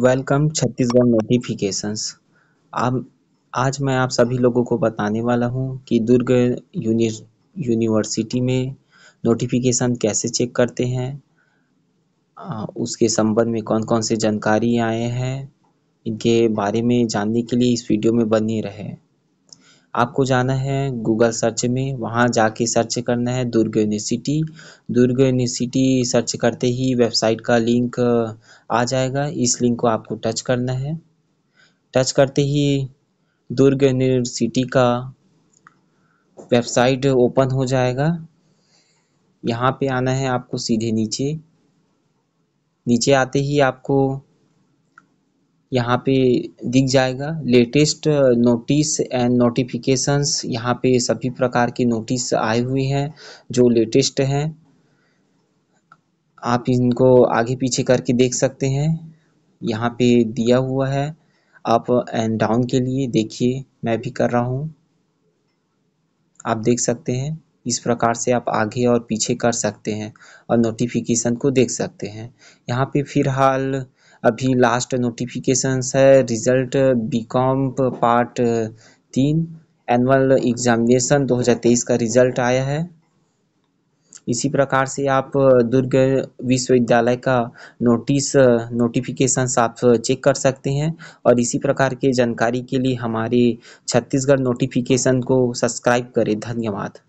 welcome Chhattisgarh notifications आप आज मैं आप सभी लोगों को बताने वाला हूं कि दुर्ग यूनि यूनिवर्सिटी में नोटिफिकेशन कैसे चेक करते हैं उसके संबंध में कौन कौन से जानकारी आए हैं इनके बारे में जानने के लिए इस वीडियो में बने रहे आपको जाना है गूगल सर्च में वहाँ जाके सर्च करना है Durg university Durg university search करते ही वेबसाइट का लिंक आ जाएगा इस लिंक को आपको टच करना है टच करते ही दुर्ग यूनिवर्सिटी का वेबसाइट ओपन हो जाएगा यहाँ पे आना है आपको सीधे नीचे नीचे आते ही आपको यहाँ पे दिख जाएगा लेटेस्ट नोटिस एंड नोटिफिकेशंस यहाँ पे सभी प्रकार के नोटिस आए हुए हैं जो लेटेस्ट हैं आप इनको आगे पीछे करके देख सकते हैं यहाँ पे दिया हुआ है आप एंड डाउन के लिए देखिए मैं भी कर रहा हूँ आप देख सकते हैं इस प्रकार से आप आगे और पीछे कर सकते हैं और नोटिफिकेशन को देख सकते हैं यहाँ पे फिलहाल अभी लास्ट नोटिफिकेशंस है रिजल्ट बीकॉम पार्ट तीन एनुअल एग्जामिनेशन 2023 का रिजल्ट आया है इसी प्रकार से आप दुर्ग विश्वविद्यालय का नोटिस नोटिफिकेशन आप चेक कर सकते हैं और इसी प्रकार के जानकारी के लिए हमारे छत्तीसगढ़ नोटिफिकेशन को सब्सक्राइब करें धन्यवाद